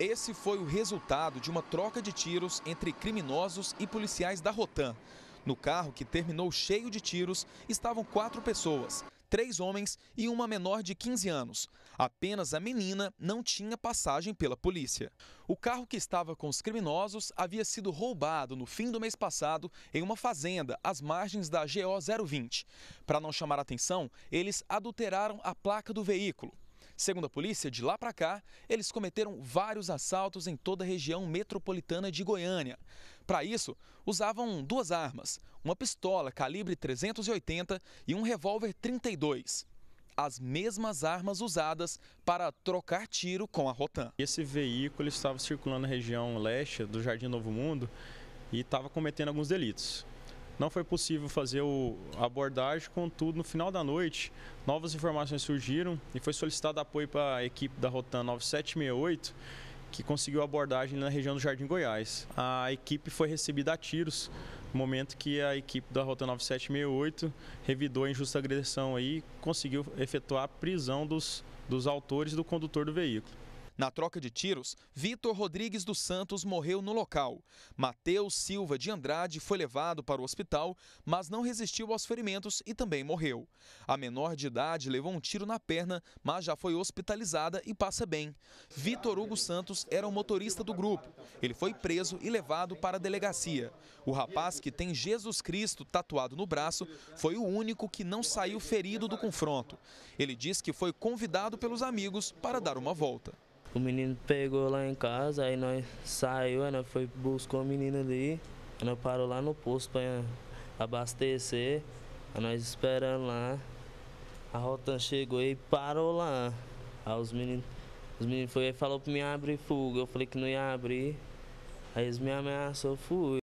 Esse foi o resultado de uma troca de tiros entre criminosos e policiais da Rotan. No carro, que terminou cheio de tiros, estavam quatro pessoas, três homens e uma menor de 15 anos. Apenas a menina não tinha passagem pela polícia. O carro que estava com os criminosos havia sido roubado no fim do mês passado em uma fazenda às margens da GO 020. Para não chamar atenção, eles adulteraram a placa do veículo. Segundo a polícia, de lá para cá, eles cometeram vários assaltos em toda a região metropolitana de Goiânia. Para isso, usavam duas armas, uma pistola calibre 380 e um revólver 32 as mesmas armas usadas para trocar tiro com a Rotan. Esse veículo estava circulando na região leste do Jardim Novo Mundo e estava cometendo alguns delitos. Não foi possível fazer a abordagem, contudo, no final da noite, novas informações surgiram e foi solicitado apoio para a equipe da Rotan 9768 que conseguiu abordagem na região do Jardim Goiás. A equipe foi recebida a tiros no momento que a equipe da Rota 9768 revidou a injusta agressão e conseguiu efetuar a prisão dos, dos autores do condutor do veículo. Na troca de tiros, Vitor Rodrigues dos Santos morreu no local. Mateus Silva de Andrade foi levado para o hospital, mas não resistiu aos ferimentos e também morreu. A menor de idade levou um tiro na perna, mas já foi hospitalizada e passa bem. Vitor Hugo Santos era o motorista do grupo. Ele foi preso e levado para a delegacia. O rapaz, que tem Jesus Cristo tatuado no braço, foi o único que não saiu ferido do confronto. Ele diz que foi convidado pelos amigos para dar uma volta. O menino pegou lá em casa, aí nós saiu, aí nós foi, buscou o menino ali, aí nós parou lá no posto para abastecer, aí nós esperando lá. A Rotan chegou e parou lá. Aí os meninos, os meninos foi e falou pra mim abrir fuga. Eu falei que não ia abrir. Aí eles me ameaçou, fui.